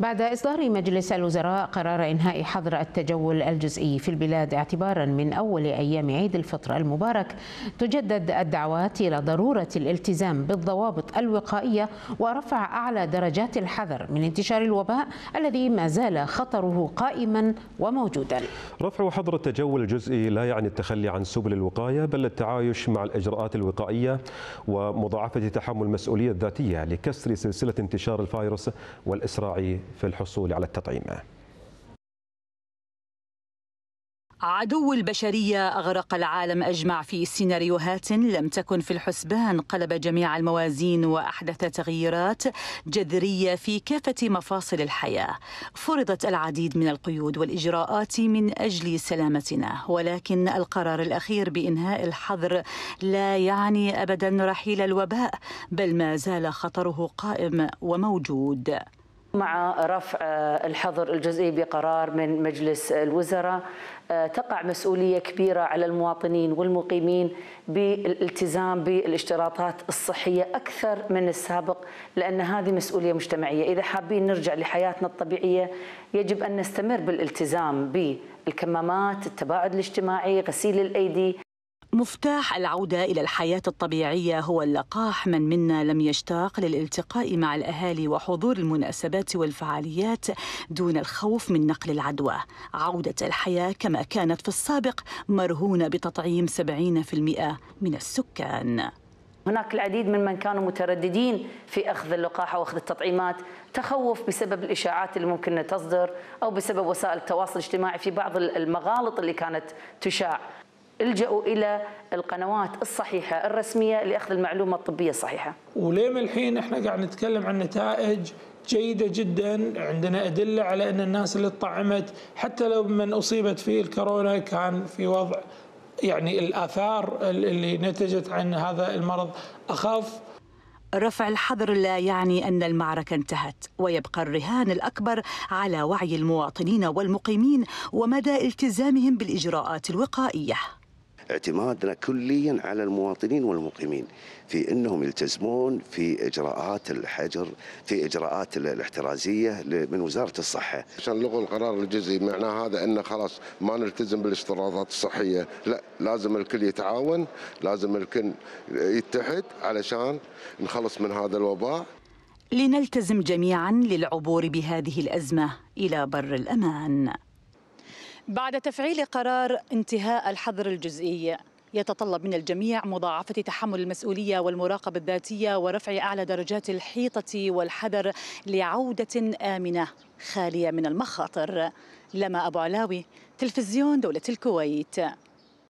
بعد إصدار مجلس الوزراء قرار إنهاء حظر التجول الجزئي في البلاد اعتبارا من أول أيام عيد الفطر المبارك تجدد الدعوات إلى ضرورة الالتزام بالضوابط الوقائية ورفع أعلى درجات الحذر من انتشار الوباء الذي ما زال خطره قائما وموجودا رفع حظر التجول الجزئي لا يعني التخلي عن سبل الوقاية بل التعايش مع الإجراءات الوقائية ومضاعفة تحمل المسؤولية الذاتية لكسر سلسلة انتشار الفيروس والإسراع في الحصول على التطعيم عدو البشرية أغرق العالم أجمع في سيناريوهات لم تكن في الحسبان قلب جميع الموازين وأحدث تغييرات جذرية في كافة مفاصل الحياة فرضت العديد من القيود والإجراءات من أجل سلامتنا ولكن القرار الأخير بإنهاء الحظر لا يعني أبدا رحيل الوباء بل ما زال خطره قائم وموجود مع رفع آه، الحظر الجزئي بقرار من مجلس الوزراء آه، تقع مسؤوليه كبيره على المواطنين والمقيمين بالالتزام بالاشتراطات الصحيه اكثر من السابق لان هذه مسؤوليه مجتمعيه، اذا حابين نرجع لحياتنا الطبيعيه يجب ان نستمر بالالتزام بالكمامات، التباعد الاجتماعي، غسيل الايدي مفتاح العودة إلى الحياة الطبيعية هو اللقاح من منا لم يشتاق للالتقاء مع الأهالي وحضور المناسبات والفعاليات دون الخوف من نقل العدوى عودة الحياة كما كانت في السابق مرهونة بتطعيم 70% من السكان هناك العديد من من كانوا مترددين في اخذ اللقاح او اخذ التطعيمات تخوف بسبب الاشاعات اللي ممكن تصدر او بسبب وسائل التواصل الاجتماعي في بعض المغالط اللي كانت تشاع الجأوا إلى القنوات الصحيحة الرسمية لأخذ المعلومة الطبية الصحيحة وليه الحين إحنا قاعد نتكلم عن نتائج جيدة جدا عندنا أدلة على أن الناس اللي طعمت حتى لو من أصيبت في الكورونا كان في وضع يعني الآثار اللي نتجت عن هذا المرض أخف رفع الحظر لا يعني ان المعركه انتهت ويبقى الرهان الاكبر على وعي المواطنين والمقيمين ومدى التزامهم بالاجراءات الوقائيه اعتمادنا كليا على المواطنين والمقيمين في انهم يلتزمون في اجراءات الحجر في اجراءات الاحترازيه من وزاره الصحه. عشان لغوا القرار الجزئي معناه هذا انه خلاص ما نلتزم بالاشتراطات الصحيه، لا لازم الكل يتعاون، لازم الكل يتحد علشان نخلص من هذا الوباء. لنلتزم جميعا للعبور بهذه الازمه الى بر الامان. بعد تفعيل قرار انتهاء الحظر الجزئي يتطلب من الجميع مضاعفة تحمل المسؤولية والمراقبة الذاتية ورفع أعلى درجات الحيطة والحذر لعودة آمنة خالية من المخاطر لما أبو علاوي تلفزيون دولة الكويت